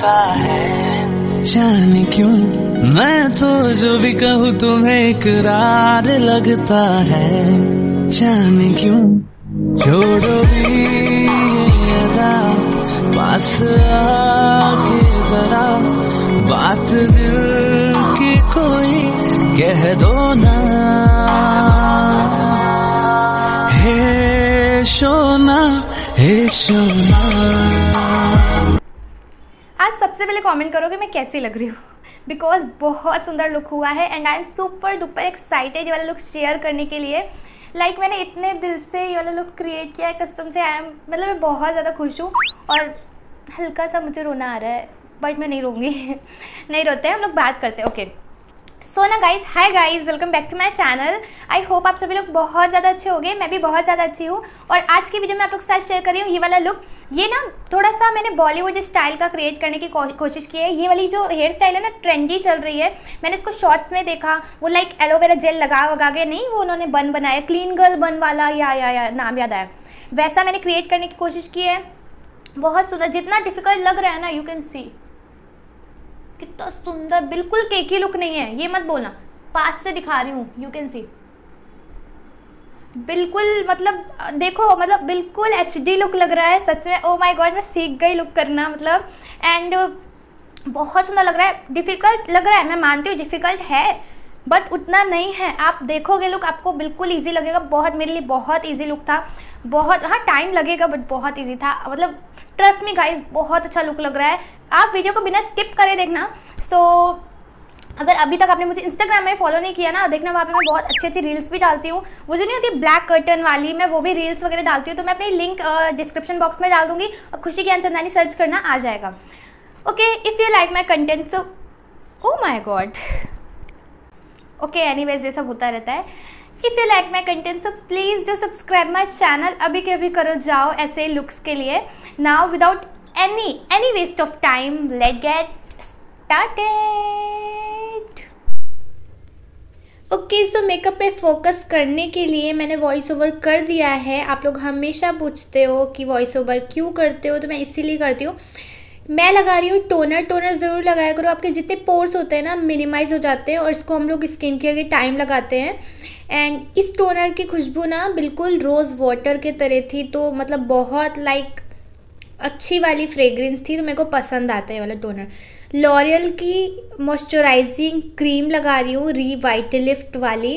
छुपा है जाने क्यों मैं तो जो भी कहूँ तुम्हें इकरार लगता है जाने क्यों छोड़ो भी अदा पास आके जरा बात दिल की कोई कह दो ना हे सोना हे सोना आज सबसे पहले कमेंट करो कि मैं कैसी लग रही हूँ बिकॉज बहुत सुंदर लुक हुआ है and I am super duper excited ये वाला लुक शेयर करने के लिए लाइक like, मैंने इतने दिल से ये वाला लुक क्रिएट किया है कस्टम से आई एम मतलब मैं बहुत ज़्यादा खुश हूँ और हल्का सा मुझे रोना आ रहा है बट मैं नहीं रोंगी नहीं रोते हैं हम लोग बात करते हैं ओके okay. सो ना guys hi guys welcome back to my channel I hope आप सभी लोग बहुत ज़्यादा अच्छे हो गए मैं भी बहुत ज़्यादा अच्छी हूँ और आज की वीडियो में आप लोग के साथ शेयर कर रही हूँ ये वाला लुक ये ना थोड़ा सा मैंने बॉलीवुड स्टाइल का क्रिएट करने की कोशिश की है ये वाली जो हेयर स्टाइल है ना ट्रेंडी चल रही है मैंने इसको शॉर्ट्स में देखा वो लाइक एलोवेरा जेल लगा वगा के नहीं वो उन्होंने बन बनाया क्लीन गर्ल बन वाला या या या नाम याद आया वैसा मैंने क्रिएट करने की कोशिश की है बहुत सुंदर जितना डिफिकल्ट लग रहा है ना यू कैन सी कितना सुंदर बिल्कुल केकी लुक नहीं है ये मत बोलना पास से दिखा रही हूँ यू कैन सी बिल्कुल मतलब देखो मतलब बिल्कुल एच डी लुक लग रहा है सच में ओ माई गॉड मैं सीख गई लुक करना मतलब एंड बहुत सुंदर लग रहा है डिफ़िकल्ट लग रहा है मैं मानती हूँ डिफ़िकल्ट है बट उतना नहीं है आप देखोगे लुक आपको बिल्कुल इजी लगेगा बहुत मेरे लिए बहुत इजी लुक था बहुत हाँ टाइम लगेगा बट बहुत इजी था मतलब ट्रस्ट मी गाइज बहुत अच्छा लुक लग रहा है आप वीडियो को बिना स्किप करे देखना सो so, अगर अभी तक आपने मुझे इंस्टाग्राम में फॉलो नहीं किया ना देखना वहाँ पे मैं बहुत अच्छी अच्छी रील्स भी डालती हूँ वो जो नहीं होती ब्लैक कर्टन वाली मैं वो भी रील्स वगैरह डालती हूँ तो मैं अपनी लिंक डिस्क्रिप्शन बॉक्स में डाल दूँगी और खुशी ज्ञान चंदानी सर्च करना आ जाएगा okay if you like my content so oh my God okay anyways ये सब होता रहता है if you like my content so please जो सब्सक्राइब माई चैनल अभी के अभी करो जाओ ऐसे लुक्स के लिए now without any any waste of time let get start okay so makeup पे फोकस करने के लिए मैंने वॉइस ओवर कर दिया है आप लोग हमेशा पूछते हो कि वॉइस ओवर क्यों करते हो तो मैं इसीलिए करती हूँ मैं लगा रही हूँ टोनर टोनर ज़रूर लगाया करो आपके जितने पोर्स होते हैं ना मिनिमाइज हो जाते हैं और इसको हम लोग स्किन के आगे टाइम लगाते हैं एंड इस टोनर की खुशबू ना बिल्कुल रोज़ वाटर के तरह थी तो मतलब बहुत लाइक अच्छी वाली फ्रेगरेंस थी तो मेरे को पसंद आता है वाला टोनर लॉरियल की मॉइस्चराइजिंग क्रीम लगा रही हूँ रीवाइटलिफ्ट वाली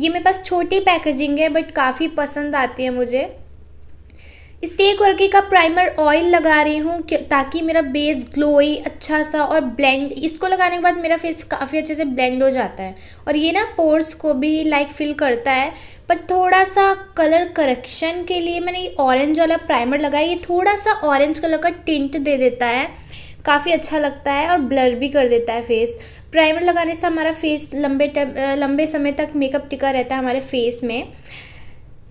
ये मेरे पास छोटी पैकेजिंग है बट काफ़ी पसंद आती है मुझे स्टेक वर्के का प्राइमर ऑयल लगा रही हूँ ताकि मेरा बेस ग्लोई अच्छा सा और ब्लेंड इसको लगाने के बाद मेरा फेस काफ़ी अच्छे से ब्लेंड हो जाता है और ये ना पोर्स को भी लाइक फिल करता है पर थोड़ा सा कलर करेक्शन के लिए मैंने ये ऑरेंज वाला प्राइमर लगाया ये थोड़ा सा ऑरेंज कलर का टिंट दे देता है काफ़ी अच्छा लगता है और ब्लर भी कर देता है फेस प्राइमर लगाने से हमारा फेस लंबे लंबे समय तक मेकअप टिका रहता है हमारे फेस में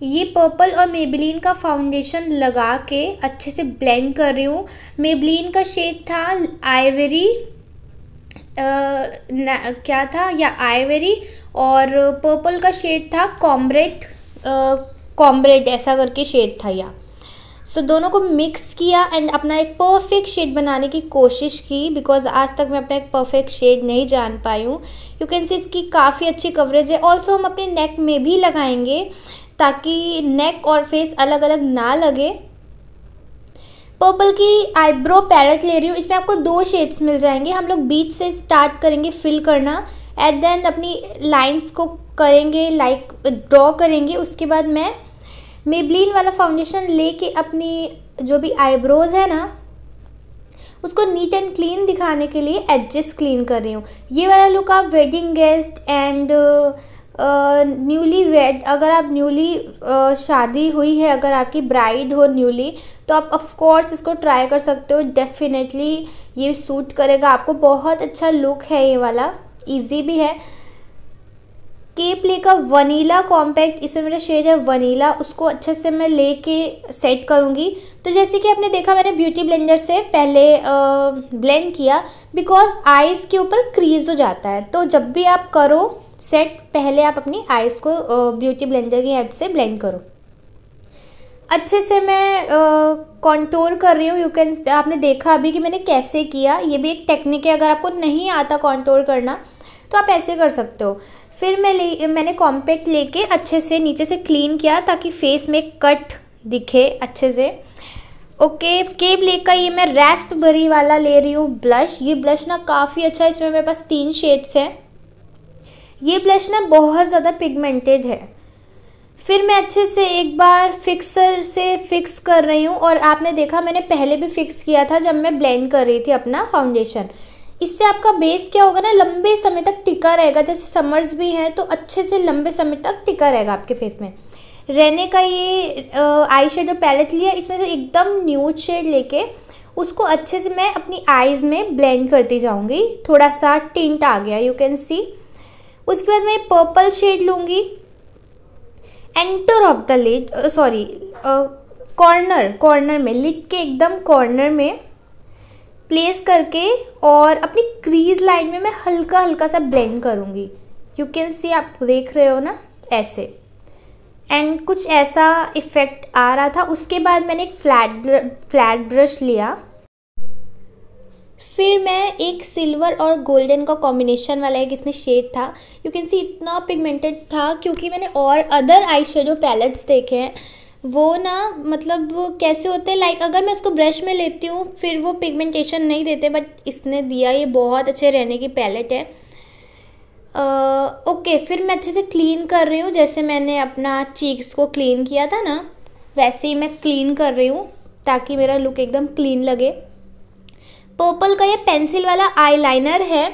ये पर्पल और मेबलिन का फाउंडेशन लगा के अच्छे से ब्लेंड कर रही हूँ मेबलिन का शेड था आइवरी क्या था या आइवरी और पर्पल का शेड था कॉम्ब्रेड कॉम्ब्रेड ऐसा करके शेड था या सो so, दोनों को मिक्स किया एंड अपना एक परफेक्ट शेड बनाने की कोशिश की बिकॉज आज तक मैं अपना एक परफेक्ट शेड नहीं जान पाई हूँ यू कैन सी इसकी काफ़ी अच्छी कवरेज है ऑल्सो हम अपने नेक में भी लगाएंगे ताकि नेक और फेस अलग अलग ना लगे पर्पल की आईब्रो पैलेट ले रही हूँ इसमें आपको दो शेड्स मिल जाएंगे हम लोग बीच से स्टार्ट करेंगे फिल करना एट एंड अपनी लाइंस को करेंगे लाइक ड्रॉ करेंगे उसके बाद मैं मेबलिन वाला फाउंडेशन लेके अपनी जो भी आईब्रोज़ है ना उसको नीट एंड क्लीन दिखाने के लिए एडजस्ट क्लीन कर रही हूँ ये वाला लुक आप wedding guest and uh, newly wed अगर आप न्यूली शादी हुई है अगर आपकी ब्राइड हो न्यूली तो आप ऑफकोर्स इसको ट्राई कर सकते हो डेफिनेटली ये सूट करेगा आपको बहुत अच्छा लुक है ये वाला इजी भी है केप लेकर वनीला कॉम्पैक्ट इसमें मेरा शेड है वनीला उसको अच्छे से मैं लेके सेट करूँगी तो जैसे कि आपने देखा मैंने ब्यूटी ब्लेंडर से पहले ब्लेंड किया बिकॉज आइज़ के ऊपर क्रीज हो जाता है तो जब भी आप करो सेट पहले आप अपनी आइज़ को ब्यूटी ब्लेंडर की हेल्प से ब्लेंड करो अच्छे से मैं कॉन्टोर कर रही हूँ यू कैन आपने देखा अभी कि मैंने कैसे किया ये भी एक टेक्निक है अगर आपको नहीं आता कॉन्टोर करना तो आप ऐसे कर सकते हो फिर मैं ले मैंने कॉम्पैक्ट लेके अच्छे से नीचे से क्लीन किया ताकि फेस में कट दिखे अच्छे से ओके केब लेकर ये मैं रेस्प बरी वाला ले रही हूँ ब्लश ये ब्लश ना काफ़ी अच्छा है इसमें मेरे पास तीन शेड्स हैं ये ब्लश ना बहुत ज़्यादा पिगमेंटेड है फिर मैं अच्छे से एक बार फिक्सर से फिक्स कर रही हूँ और आपने देखा मैंने पहले भी फिक्स किया था जब मैं ब्लेंड कर रही थी अपना फाउंडेशन इससे आपका बेस क्या होगा ना लंबे समय तक टिका रहेगा जैसे समर्स भी हैं तो अच्छे से लंबे समय तक टिका रहेगा आपके फेस में रहने का ये आई शेडो पैलेट लिया इसमें से एकदम न्यूज शेड लेके उसको अच्छे से मैं अपनी आईज़ में ब्लेंड करती जाऊँगी थोड़ा सा टिंट आ गया यू कैन सी उसके बाद मैं पर्पल शेड लूँगी enter of the lid sorry corner corner में लिट के एकदम कॉर्नर में प्लेस करके और अपनी क्रीज लाइन में मैं हल्का हल्का सा ब्लेंड करूँगी यू कैन सी आप देख रहे हो ना ऐसे एंड कुछ ऐसा इफ़ेक्ट आ रहा था उसके बाद मैंने एक फ्लैट फ्लैट ब्रश लिया फिर मैं एक सिल्वर और गोल्डन का कॉम्बिनेशन वाला एक इसमें शेड था यू कैन सी इतना पिगमेंटेड था क्योंकि मैंने और अदर आई शेडो पैलेट्स देखे हैं वो ना मतलब कैसे होते हैं लाइक अगर मैं उसको ब्रश में लेती हूँ फिर वो पिगमेंटेशन नहीं देते बट इसने दिया ये बहुत अच्छे रहने की पैलेट है ओके uh, okay, फिर मैं अच्छे से क्लीन कर रही हूँ जैसे मैंने अपना चीक्स को क्लीन किया था ना वैसे ही मैं क्लीन कर रही हूँ ताकि मेरा लुक एकदम क्लीन लगे पर्पल का ये पेंसिल वाला आईलाइनर है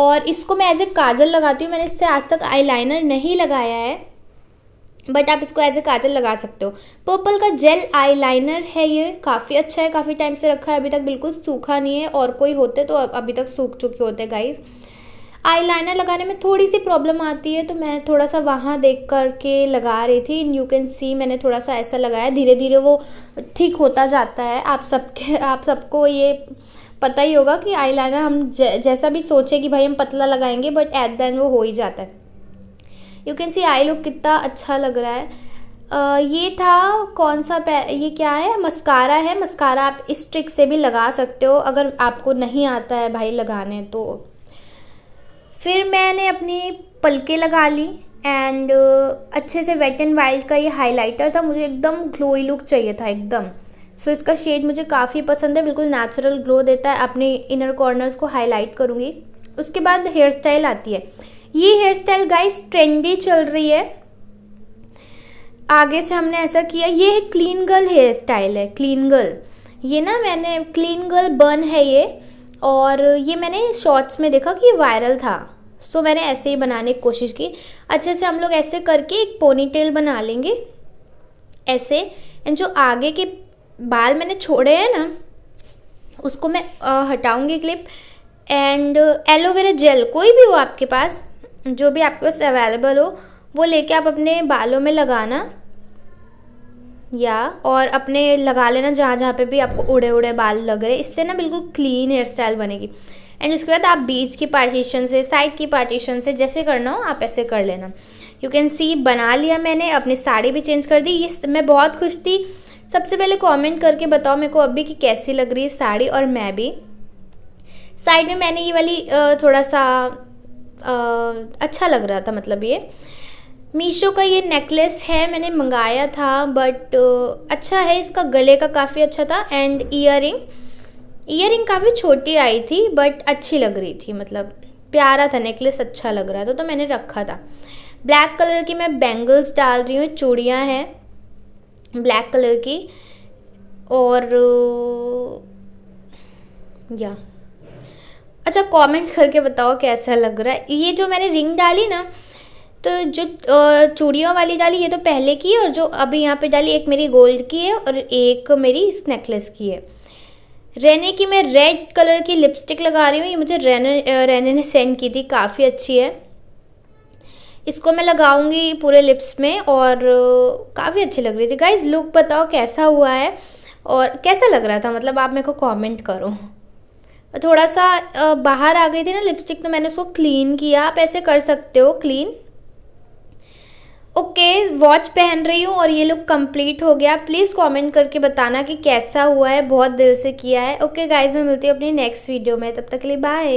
और इसको मैं एज ए काजल लगाती हूँ मैंने इससे आज तक आईलाइनर नहीं लगाया है बट आप इसको एज ए काजल लगा सकते हो पर्पल का जेल आईलाइनर है ये काफ़ी अच्छा है काफ़ी टाइम से रखा है अभी तक बिल्कुल सूखा नहीं है और कोई होते तो अभी तक सूख चुके होते गाइज़ आईलाइनर लगाने में थोड़ी सी प्रॉब्लम आती है तो मैं थोड़ा सा वहाँ देख कर के लगा रही थी इन यू कैन सी मैंने थोड़ा सा ऐसा लगाया धीरे धीरे वो ठीक होता जाता है आप सबके आप सबको ये पता ही होगा कि आई हम जैसा भी सोचे कि भाई हम पतला लगाएंगे बट एट दैन वो हो ही जाता है you can see I look कितना अच्छा लग रहा है Uh, ये था कौन सा ये क्या है मस्कारा है मस्कारा आप इस ट्रिक से भी लगा सकते हो अगर आपको नहीं आता है भाई लगाने तो फिर मैंने अपनी पलके लगा ली एंड uh, अच्छे से वेट एंड वाइल्ड का ये हाइलाइटर था मुझे एकदम ग्लोई लुक चाहिए था एकदम सो इसका शेड मुझे काफ़ी पसंद है बिल्कुल नेचुरल ग्लो देता है अपने इनर कॉर्नर्स को हाईलाइट करूँगी उसके बाद हेयर स्टाइल आती है ये हेयर स्टाइल गाइस ट्रेंडी चल रही है आगे से हमने ऐसा किया ये है क्लीन गर्ल हेयर स्टाइल है क्लीन गर्ल ये ना मैंने क्लीन गर्ल बर्न है ये और ये मैंने शॉर्ट्स में देखा कि ये वायरल था सो मैंने ऐसे ही बनाने की कोशिश की अच्छे से हम लोग ऐसे करके एक पोनी बना लेंगे ऐसे एंड जो आगे के बाल मैंने छोड़े हैं ना उसको मैं हटाऊंगी क्लिप एंड एलोवेरा जेल कोई भी हो आपके पास जो भी आपके पास अवेलेबल हो वो लेके आप अपने बालों में लगाना या और अपने लगा लेना जहाँ जहाँ पे भी आपको उड़े उड़े बाल लग रहे इससे ना बिल्कुल क्लीन हेयर स्टाइल बनेगी एंड उसके बाद आप बीच की पार्टीशन से साइड की पार्टीशन से जैसे करना हो आप ऐसे कर लेना यू कैन सी बना लिया मैंने अपनी साड़ी भी चेंज कर दी ये मैं बहुत खुश थी सबसे पहले कमेंट करके बताओ मेरे को अभी कि कैसी लग रही है साड़ी और मैं भी साइड में मैंने ये वाली थोड़ा सा अच्छा लग रहा था मतलब ये मीशो का ये नेकलेस है मैंने मंगाया था बट अच्छा है इसका गले का काफ़ी अच्छा था एंड इयर रिंग काफ़ी छोटी आई थी बट अच्छी लग रही थी मतलब प्यारा था नेकलेस अच्छा लग रहा था तो मैंने रखा था ब्लैक कलर की मैं बैंगल्स डाल रही हूँ चूड़ियाँ हैं ब्लैक कलर की और या अच्छा कमेंट करके बताओ कैसा लग रहा है ये जो मैंने रिंग डाली ना तो जो चूड़ियों वाली डाली ये तो पहले की है और जो अभी यहाँ पे डाली एक मेरी गोल्ड की है और एक मेरी इस नेकलेस की है रहने की मैं रेड कलर की लिपस्टिक लगा रही हूँ ये मुझे रहने रहने ने सेंड की थी काफ़ी अच्छी है इसको मैं लगाऊंगी पूरे लिप्स में और काफ़ी अच्छी लग रही थी गाइज लुक बताओ कैसा हुआ है और कैसा लग रहा था मतलब आप मेरे को कमेंट करो थोड़ा सा बाहर आ गई थी ना लिपस्टिक तो मैंने उसको क्लीन किया आप ऐसे कर सकते हो क्लीन ओके वॉच पहन रही हूँ और ये लुक कंप्लीट हो गया प्लीज़ कमेंट करके बताना कि कैसा हुआ है बहुत दिल से किया है ओके गाइज मैं मिलती हूँ अपनी नेक्स्ट वीडियो में तब तक के लिए बाय